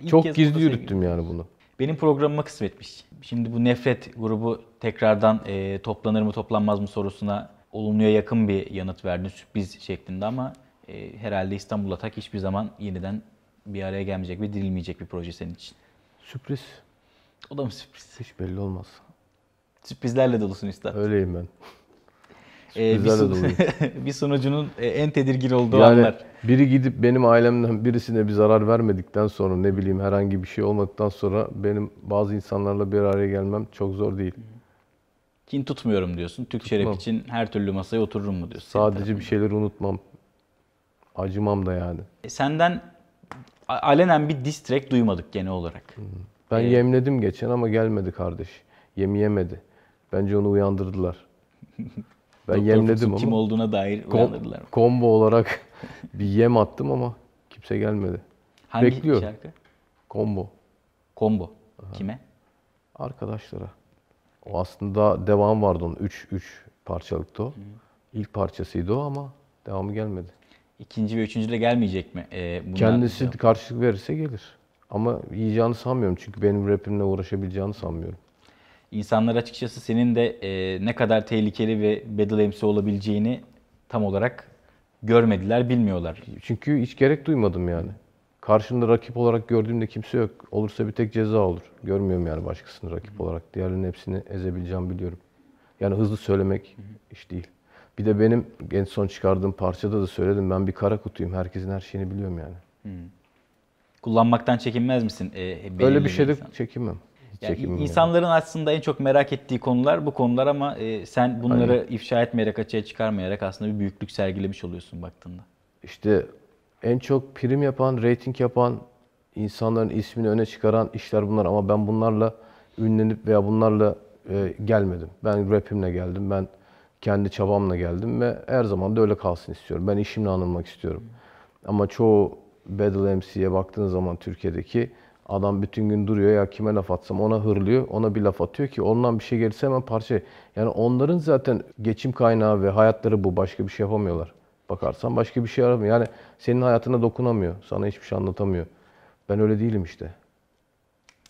İlk Çok kez gizli yürüttüm yani bunu. Benim programıma kısmetmiş. Şimdi bu nefret grubu tekrardan e, toplanır mı toplanmaz mı sorusuna olumluya yakın bir yanıt verdi sürpriz şeklinde ama e, herhalde İstanbul Atak hiçbir zaman yeniden bir araya gelmeyecek ve dirilmeyecek bir proje senin için. Sürpriz. O da mı sürpriz? Hiç belli olmaz. Sürprizlerle dolusun Üstad. Öyleyim ben e, bir, sun- [LAUGHS] bir sunucunun e, en tedirgin olduğu yani, anlar. Biri gidip benim ailemden birisine bir zarar vermedikten sonra ne bileyim herhangi bir şey olmadıktan sonra benim bazı insanlarla bir araya gelmem çok zor değil. Kin tutmuyorum diyorsun. Türk Tutmam. şeref için her türlü masaya otururum mu diyorsun. Sadece bir şeyleri unutmam. Acımam da yani. E senden alenen bir distrek duymadık genel olarak. Hmm. Ben ee, yemledim geçen ama gelmedi kardeş. Yemi yemedi. Bence onu uyandırdılar. [LAUGHS] Ben Doktor yemledim ama. kim olduğuna dair kom- uyandırdılar. Combo olarak [LAUGHS] bir yem attım ama kimse gelmedi. Hangi Bekliyor. şarkı? Combo. Combo. Kime? Arkadaşlara. O aslında devam vardı onun. 3 3 parçalıktı o. İlk parçasıydı o ama devamı gelmedi. İkinci ve üçüncü de gelmeyecek mi? Ee, bunlar- Kendisi karşılık verirse gelir. Ama yiyeceğini sanmıyorum çünkü benim rapimle uğraşabileceğini sanmıyorum insanlar açıkçası senin de e, ne kadar tehlikeli ve Bedlams'i olabileceğini tam olarak görmediler, bilmiyorlar. Çünkü hiç gerek duymadım yani. Karşında rakip olarak gördüğümde kimse yok. Olursa bir tek ceza olur. Görmüyorum yani başkasını rakip olarak. Diğerlerinin hepsini ezebileceğim biliyorum. Yani hızlı söylemek iş değil. Bir de benim en son çıkardığım parçada da söyledim. Ben bir kara kutuyum. Herkesin her şeyini biliyorum yani. Hmm. Kullanmaktan çekinmez misin? Ee, Öyle bir şeyde insan. çekinmem yani insanların yani. aslında en çok merak ettiği konular bu konular ama e, sen bunları Aynen. ifşa etmeyerek, açığa çıkarmayarak aslında bir büyüklük sergilemiş oluyorsun baktığında. İşte en çok prim yapan, reyting yapan, insanların ismini öne çıkaran işler bunlar ama ben bunlarla ünlenip veya bunlarla e, gelmedim. Ben rapimle geldim. Ben kendi çabamla geldim ve her zaman da öyle kalsın istiyorum. Ben işimle anılmak istiyorum. Ama çoğu Battle MC'ye baktığın zaman Türkiye'deki Adam bütün gün duruyor ya kime laf atsam ona hırlıyor. Ona bir laf atıyor ki ondan bir şey gelirse hemen parça. Yani onların zaten geçim kaynağı ve hayatları bu. Başka bir şey yapamıyorlar. Bakarsan başka bir şey aramıyor. Yani senin hayatına dokunamıyor. Sana hiçbir şey anlatamıyor. Ben öyle değilim işte.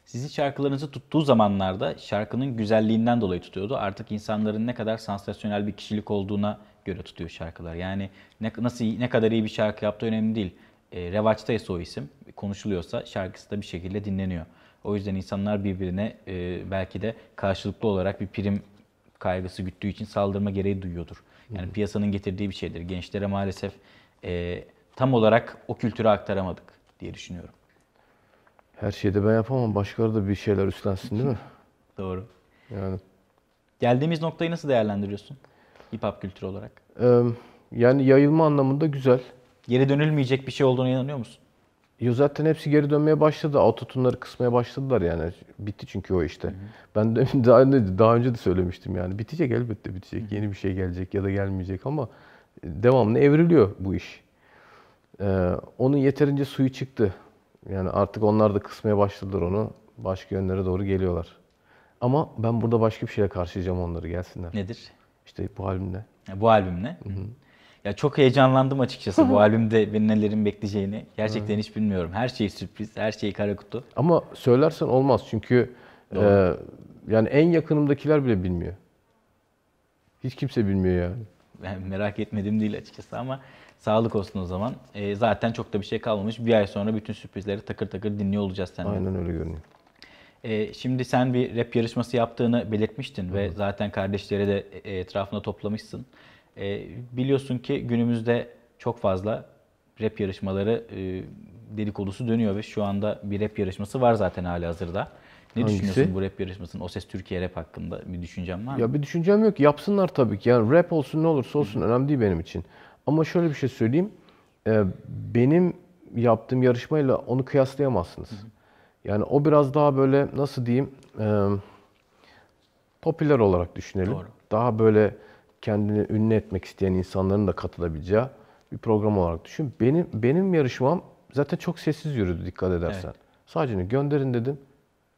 Sizi şarkılarınızı tuttuğu zamanlarda şarkının güzelliğinden dolayı tutuyordu. Artık insanların ne kadar sansasyonel bir kişilik olduğuna göre tutuyor şarkılar. Yani ne, nasıl ne kadar iyi bir şarkı yaptığı önemli değil e, revaçtaysa o isim, konuşuluyorsa şarkısı da bir şekilde dinleniyor. O yüzden insanlar birbirine e, belki de karşılıklı olarak bir prim kaygısı güttüğü için saldırma gereği duyuyordur. Yani piyasanın getirdiği bir şeydir. Gençlere maalesef e, tam olarak o kültürü aktaramadık diye düşünüyorum. Her şeyde ben yapamam. Başkaları da bir şeyler üstlensin değil mi? [LAUGHS] Doğru. Yani. Geldiğimiz noktayı nasıl değerlendiriyorsun? Hip hop kültürü olarak. Ee, yani yayılma anlamında güzel geri dönülmeyecek bir şey olduğuna inanıyor musun? Yo zaten hepsi geri dönmeye başladı. Autotune'ları kısmaya başladılar yani. Bitti çünkü o işte. Hı hı. Ben de [LAUGHS] daha, önce, de söylemiştim yani. Bitecek elbette bitecek. hı. Yeni bir şey gelecek ya da gelmeyecek ama e, devamlı evriliyor bu iş. Ee, onun yeterince suyu çıktı. Yani artık onlar da kısmaya başladılar onu. Başka yönlere doğru geliyorlar. Ama ben burada başka bir şeyle karşılayacağım onları gelsinler. Nedir? İşte bu albümle. Bu albümle. Hı hı. Ya çok heyecanlandım açıkçası bu [LAUGHS] albümde beni nelerin bekleyeceğini. Gerçekten hmm. hiç bilmiyorum. Her şey sürpriz, her şey kara kutu. Ama söylersen olmaz çünkü e, yani en yakınımdakiler bile bilmiyor. Hiç kimse bilmiyor yani. Ben merak etmedim değil açıkçası ama sağlık olsun o zaman. E, zaten çok da bir şey kalmamış. Bir ay sonra bütün sürprizleri takır takır dinliyor olacağız senden. Aynen öyle görünüyor. E, şimdi sen bir rap yarışması yaptığını belirtmiştin Hı. ve zaten kardeşleri de e, etrafında toplamışsın. E, biliyorsun ki günümüzde çok fazla rap yarışmaları e, dedikodusu dönüyor ve şu anda bir rap yarışması var zaten hali hazırda. Ne Hangisi? düşünüyorsun bu rap yarışmasının O Ses Türkiye rap hakkında bir düşüncen var mı? Ya bir düşüncem yok. Yapsınlar tabii ki. Yani rap olsun ne olursa olsun Hı. önemli değil benim için. Ama şöyle bir şey söyleyeyim. Ee, benim yaptığım yarışmayla onu kıyaslayamazsınız. Hı. Yani o biraz daha böyle nasıl diyeyim e, popüler olarak düşünelim. Doğru. Daha böyle kendini ünlü etmek isteyen insanların da katılabileceği bir program olarak düşün. Benim benim yarışmam zaten çok sessiz yürüdü dikkat edersen. Evet. Sadece gönderin dedim.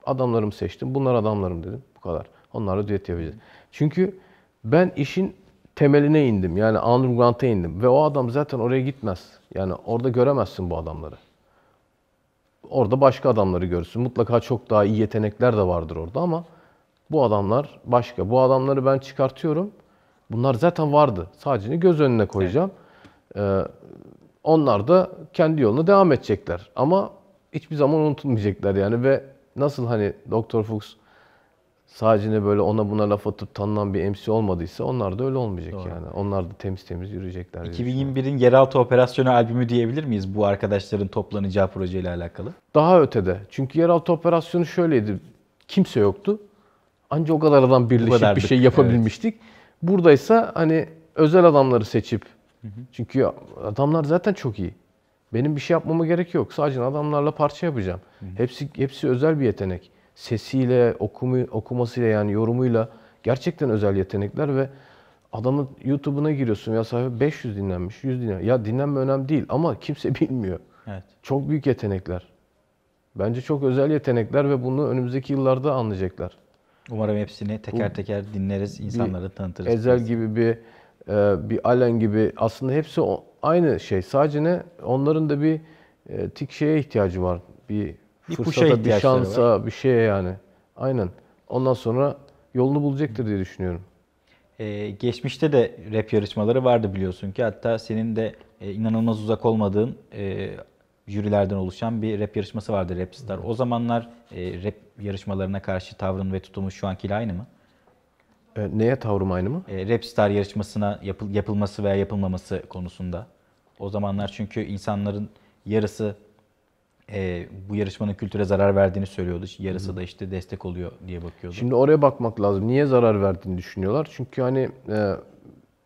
Adamlarımı seçtim. Bunlar adamlarım dedim. Bu kadar. Onlarla düet yapacağız. Çünkü ben işin temeline indim. Yani underground'a indim. Ve o adam zaten oraya gitmez. Yani orada göremezsin bu adamları. Orada başka adamları görürsün. Mutlaka çok daha iyi yetenekler de vardır orada ama bu adamlar başka. Bu adamları ben çıkartıyorum. Bunlar zaten vardı. Sadece göz önüne koyacağım. Evet. Ee, onlar da kendi yoluna devam edecekler. Ama hiçbir zaman unutulmayacaklar yani ve nasıl hani Doktor Fuchs sadece böyle ona buna laf atıp tanınan bir MC olmadıysa onlar da öyle olmayacak Doğru. yani. Onlar da temiz temiz yürüyecekler. 2021'in Yeraltı Operasyonu albümü diyebilir miyiz bu arkadaşların toplanacağı projeyle alakalı? Daha ötede. Çünkü Yeraltı Operasyonu şöyleydi. Kimse yoktu. ancak o kadar adam birleşip bir şey yapabilmiştik. Evet. Buradaysa hani özel adamları seçip hı hı. çünkü adamlar zaten çok iyi. Benim bir şey yapmama gerek yok. Sadece adamlarla parça yapacağım. Hepsi hepsi özel bir yetenek. Sesiyle, okumu, okumasıyla yani yorumuyla gerçekten özel yetenekler ve adamın YouTube'una giriyorsun ya sahibi 500 dinlenmiş, 100 dinlenmiş. Ya dinlenme önemli değil ama kimse [LAUGHS] bilmiyor. Evet. Çok büyük yetenekler. Bence çok özel yetenekler ve bunu önümüzdeki yıllarda anlayacaklar. Umarım hepsini teker teker dinleriz, insanlara tanıtırız. Ezel gibi bir e, bir Allen gibi aslında hepsi aynı şey. Sadece ne? Onların da bir e, tik şeye ihtiyacı var. Bir, bir fırsata, bir şansa, var. bir şeye yani. Aynen. Ondan sonra yolunu bulacaktır diye düşünüyorum. Ee, geçmişte de rap yarışmaları vardı biliyorsun ki. Hatta senin de e, inanılmaz uzak olmadığın jürilerden oluşan bir rap yarışması vardı Rapstar. O zamanlar e, rap yarışmalarına karşı tavrın ve tutumu şu ankiyle aynı mı? E, neye tavrım aynı mı? E, Rapstar yarışmasına yapıl, yapılması veya yapılmaması konusunda. O zamanlar çünkü insanların yarısı e, bu yarışmanın kültüre zarar verdiğini söylüyordu. Yarısı Hı. da işte destek oluyor diye bakıyordu. Şimdi oraya bakmak lazım. Niye zarar verdiğini düşünüyorlar? Çünkü hani e,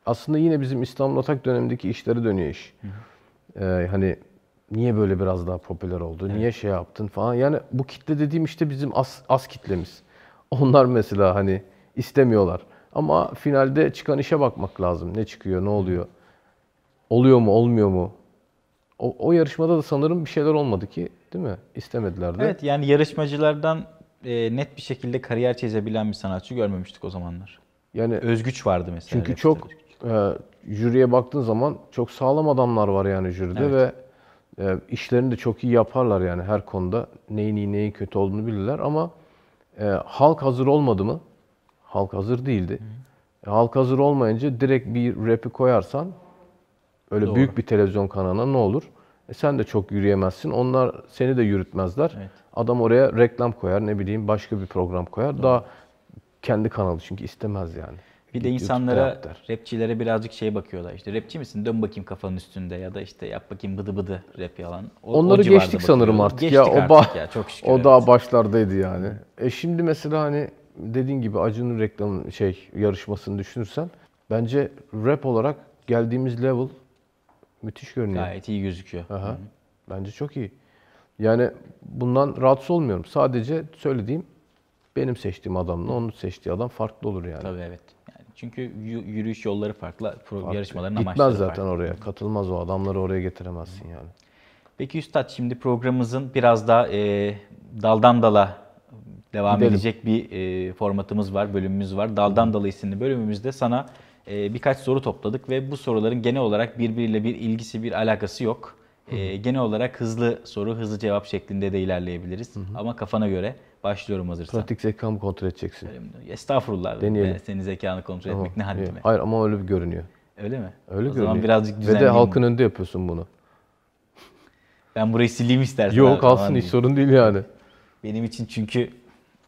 aslında yine bizim İslam'ın atak dönemindeki işlere dönüyor iş. Hı. E, hani niye böyle biraz daha popüler oldu, evet. niye şey yaptın falan. Yani bu kitle dediğim işte bizim az, az kitlemiz. [LAUGHS] Onlar mesela hani istemiyorlar. Ama finalde çıkan işe bakmak lazım. Ne çıkıyor, ne oluyor? Oluyor mu, olmuyor mu? O, o yarışmada da sanırım bir şeyler olmadı ki değil mi? İstemediler de. Evet yani yarışmacılardan e, net bir şekilde kariyer çizebilen bir sanatçı görmemiştik o zamanlar. Yani özgüç vardı mesela. Çünkü çok e, jüriye baktığın zaman çok sağlam adamlar var yani jüride evet. ve e, işlerini de çok iyi yaparlar yani her konuda. Neyin iyi neyin kötü olduğunu bilirler ama e, halk hazır olmadı mı? Halk hazır değildi. Hı. E, halk hazır olmayınca direkt bir rap'i koyarsan öyle Doğru. büyük bir televizyon kanalına ne olur? E sen de çok yürüyemezsin. Onlar seni de yürütmezler. Evet. Adam oraya reklam koyar, ne bileyim başka bir program koyar. Doğru. Daha kendi kanalı çünkü istemez yani. Bir de insanlara, rapçilere birazcık şey bakıyorlar. İşte rapçi misin? Dön bakayım kafanın üstünde ya da işte yap bakayım bıdı bıdı rap yalan. O, Onları o geçtik sanırım artık geçtik ya. o ba- ya çok şükür. O evet. daha başlardaydı yani. E şimdi mesela hani dediğin gibi Acun'un reklamı şey yarışmasını düşünürsen bence rap olarak geldiğimiz level müthiş görünüyor. Gayet iyi gözüküyor. Aha. Bence çok iyi. Yani bundan rahatsız olmuyorum. Sadece söylediğim benim seçtiğim adamla onun seçtiği adam farklı olur yani. Tabii evet. Çünkü yürüyüş yolları farklı, Farklı. yarışmaların Gitmez amaçları zaten farklı. oraya. Katılmaz o. Adamları oraya getiremezsin yani. Peki Üstad şimdi programımızın biraz daha e, daldan dala devam Gidelim. edecek bir e, formatımız var, bölümümüz var. Daldan Dala isimli bölümümüzde sana e, birkaç soru topladık ve bu soruların genel olarak birbiriyle bir ilgisi, bir alakası yok. E, genel olarak hızlı soru, hızlı cevap şeklinde de ilerleyebiliriz. Ama kafana göre Başlıyorum hazırsan. Pratik zekamı kontrol edeceksin. Elimde. Estağfurullah. Deneyelim. senin zekanı kontrol tamam. etmek ne haddime. Hayır ama öyle bir görünüyor. Öyle mi? Öyle o görünüyor. zaman birazcık Ve de halkın mi? önünde yapıyorsun bunu. [LAUGHS] Ben burayı sileyim istersen. Yok abi, kalsın hiç sorun değil yani. Benim için çünkü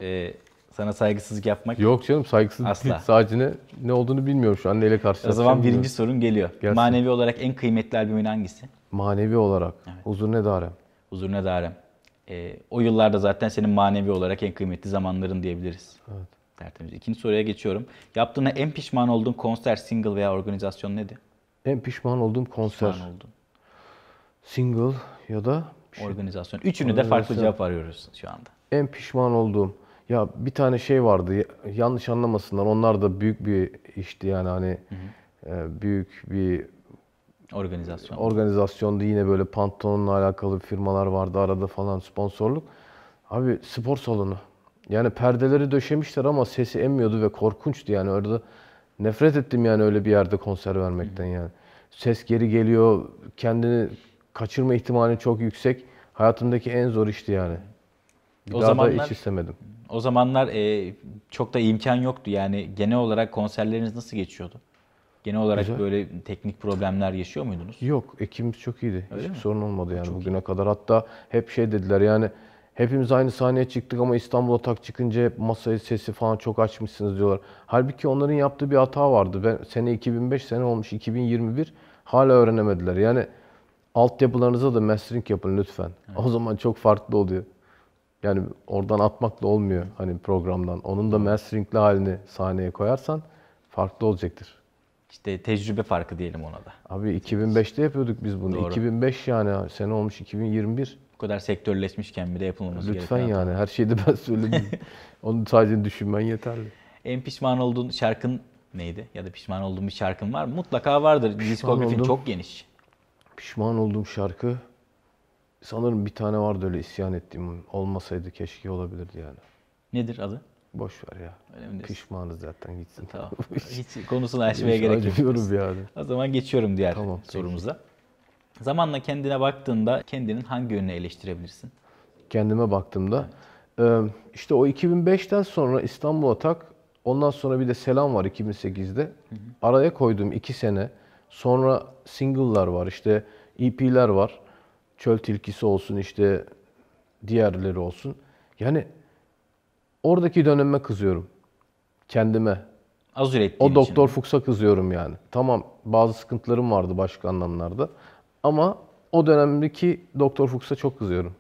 e, sana saygısızlık yapmak... Yok canım saygısızlık asla. değil. Sadece ne, ne olduğunu bilmiyorum şu an neyle karşılaşacağım. O zaman birinci bilmiyorum. sorun geliyor. Gelsin. Manevi olarak en kıymetli albümün hangisi? Manevi olarak. Evet. Huzur ne darem. Huzur ne darem. E, o yıllarda zaten senin manevi olarak en kıymetli zamanların diyebiliriz. Evet. Tertemiz. İkinci soruya geçiyorum. Yaptığına en pişman olduğun konser, single veya organizasyon nedir? En pişman olduğum konser. Pişman oldum. Single ya da şey. organizasyon. Üçünü de farklı cevap arıyoruz şu anda. En pişman olduğum. Ya bir tane şey vardı. Yanlış anlamasınlar. Onlar da büyük bir işti yani hani hı hı. E, büyük bir Organizasyon. Organizasyonda yine böyle pantolonla alakalı firmalar vardı arada falan sponsorluk. Abi spor salonu. Yani perdeleri döşemişler ama sesi emmiyordu ve korkunçtu yani orada. Nefret ettim yani öyle bir yerde konser vermekten yani. Ses geri geliyor, kendini kaçırma ihtimali çok yüksek. Hayatımdaki en zor işti yani. Bir o daha zamanlar, da hiç istemedim. O zamanlar e, çok da imkan yoktu yani genel olarak konserleriniz nasıl geçiyordu? Genel olarak Güzel. böyle teknik problemler yaşıyor muydunuz? Yok, ekibimiz çok iyiydi. Öyle Hiçbir mi? sorun olmadı yani çok bugüne iyi. kadar. Hatta hep şey dediler yani hepimiz aynı sahneye çıktık ama İstanbul'a tak çıkınca hep masayı sesi falan çok açmışsınız diyorlar. Halbuki onların yaptığı bir hata vardı. Ben sene 2005 sene olmuş 2021 hala öğrenemediler. Yani altyapılarınıza da mastering yapın lütfen. Evet. O zaman çok farklı oluyor. Yani oradan atmak da olmuyor hani programdan. Onun da masteringli halini sahneye koyarsan farklı olacaktır. İşte tecrübe farkı diyelim ona da. Abi 2005'te yapıyorduk biz bunu. Doğru. 2005 yani sene olmuş 2021. Bu kadar sektörleşmişken bile yapılması gerekiyor. Lütfen yani adam. her de ben söyledim. [LAUGHS] Onu sadece düşünmen yeterli. En pişman olduğun şarkın neydi? Ya da pişman olduğun bir şarkın var mı? Mutlaka vardır. Diskografin çok geniş. Pişman olduğum şarkı sanırım bir tane vardı öyle isyan ettiğim. Olmasaydı keşke olabilirdi yani. Nedir adı? Boş ver ya. Pişmanız zaten gitsin. Tamam. [LAUGHS] Hiç konusunu açmaya gerek yok. Acımıyorum yani. O zaman geçiyorum diğer tamam, sorumuza. Peki. Zamanla kendine baktığında kendinin hangi yönünü eleştirebilirsin? Kendime baktığımda evet. E, işte o 2005'ten sonra İstanbul Atak ondan sonra bir de Selam var 2008'de. Hı hı. Araya koyduğum iki sene sonra single'lar var işte EP'ler var. Çöl Tilkisi olsun işte diğerleri olsun. Yani Oradaki döneme kızıyorum. Kendime. Az ürettiğin O Doktor için. Fuchs'a kızıyorum yani. Tamam bazı sıkıntılarım vardı başka anlamlarda. Ama o dönemdeki Doktor Fuchs'a çok kızıyorum.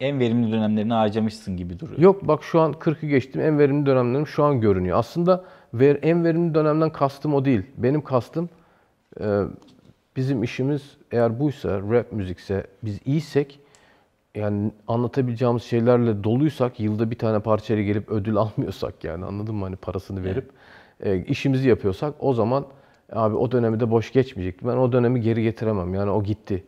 En verimli dönemlerini harcamışsın gibi duruyor. Yok bak şu an 40'ı geçtim. En verimli dönemlerim şu an görünüyor. Aslında ver, en verimli dönemden kastım o değil. Benim kastım e, bizim işimiz eğer buysa, rap müzikse, biz iyiysek yani anlatabileceğimiz şeylerle doluysak yılda bir tane parçayla gelip ödül [LAUGHS] almıyorsak yani anladın mı hani parasını verip evet. e, işimizi yapıyorsak o zaman e, abi o dönemi de boş geçmeyecekti. Ben o dönemi geri getiremem yani o gitti.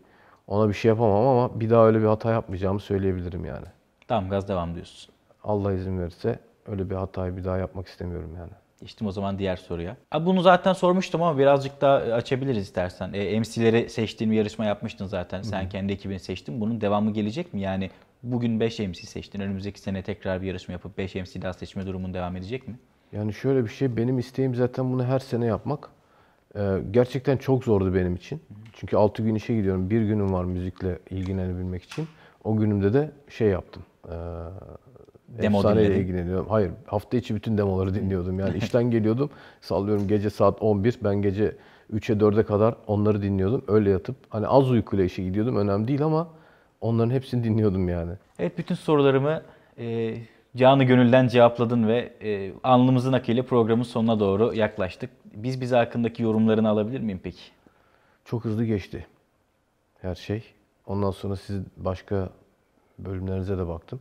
Ona bir şey yapamam ama bir daha öyle bir hata yapmayacağımı söyleyebilirim yani. Tamam gaz devam diyorsun. Allah izin verirse öyle bir hatayı bir daha yapmak istemiyorum yani. Geçtim o zaman diğer soruya. Bunu zaten sormuştum ama birazcık daha e, açabiliriz istersen. E, MC'leri seçtiğin bir yarışma yapmıştın zaten. Sen Hı-hı. kendi ekibini seçtin. Bunun devamı gelecek mi? Yani bugün 5 MC seçtin. Önümüzdeki sene tekrar bir yarışma yapıp 5 MC daha seçme durumun devam edecek mi? Yani şöyle bir şey. Benim isteğim zaten bunu her sene yapmak. Ee, gerçekten çok zordu benim için. Hı-hı. Çünkü 6 gün işe gidiyorum. Bir günüm var müzikle ilgilenebilmek için. O günümde de şey yaptım. Ee, demo Efsaneyle dinledin. ilgileniyorum. Hayır hafta içi bütün demoları dinliyordum. Yani işten geliyordum [LAUGHS] sallıyorum gece saat 11 ben gece 3'e 4'e kadar onları dinliyordum. Öyle yatıp hani az uykuyla işe gidiyordum önemli değil ama onların hepsini dinliyordum yani. Evet bütün sorularımı e, canı gönülden cevapladın ve e, alnımızın akıyla programın sonuna doğru yaklaştık. Biz bize hakkındaki yorumlarını alabilir miyim peki? Çok hızlı geçti her şey. Ondan sonra sizin başka bölümlerinize de baktım.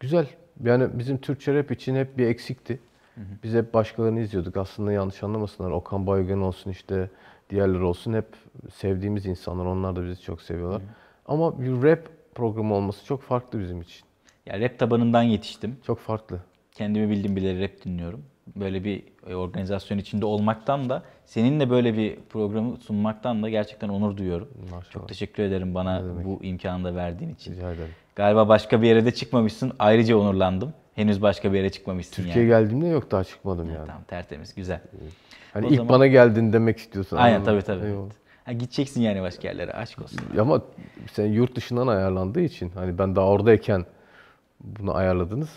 Güzel yani bizim Türkçe rap için hep bir eksikti. Hı hı. Biz hep başkalarını izliyorduk. Aslında yanlış anlamasınlar. Okan Bayülgen olsun işte diğerleri olsun hep sevdiğimiz insanlar. Onlar da bizi çok seviyorlar. Hı hı. Ama bir rap programı olması çok farklı bizim için. Ya rap tabanından yetiştim. Çok farklı. Kendimi bildim bile rap dinliyorum. Böyle bir e, organizasyon içinde olmaktan da seninle böyle bir programı sunmaktan da gerçekten onur duyuyorum. Maşallah. Çok teşekkür ederim bana bu imkanı da verdiğin için. Rica ederim. Galiba başka bir yere de çıkmamışsın. Ayrıca onurlandım. Henüz başka bir yere çıkmamışsın Türkiye yani. geldiğimde yok daha çıkmadım evet, yani. Tamam tertemiz güzel. Hani o ilk zaman... bana geldin demek istiyorsun. Aynen tabii tabii. Evet. Ha, gideceksin yani başka yerlere aşk olsun. Ama sen yurt dışından ayarlandığı için hani ben daha oradayken bunu ayarladınız.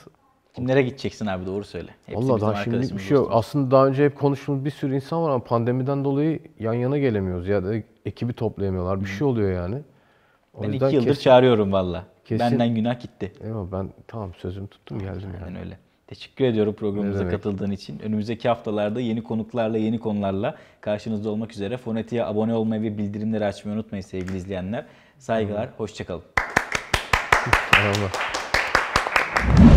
Kimlere gideceksin abi doğru söyle. Hepsi Allah daha şimdi bir şey yok. Aslında daha önce hep konuştuğumuz bir sürü insan var ama pandemiden dolayı yan yana gelemiyoruz ya da ekibi toplayamıyorlar. Bir şey oluyor yani. O ben iki yıldır kes... çağırıyorum valla. Kesin. Benden günah gitti. Eyvallah ben tamam sözümü tuttum geldim yani. Yani öyle. Teşekkür ediyorum programımıza katıldığın için. Önümüzdeki haftalarda yeni konuklarla, yeni konularla karşınızda olmak üzere. Foneti'ye abone olmayı ve bildirimleri açmayı unutmayın sevgili izleyenler. Saygılar, hoşçakalın. Merhaba.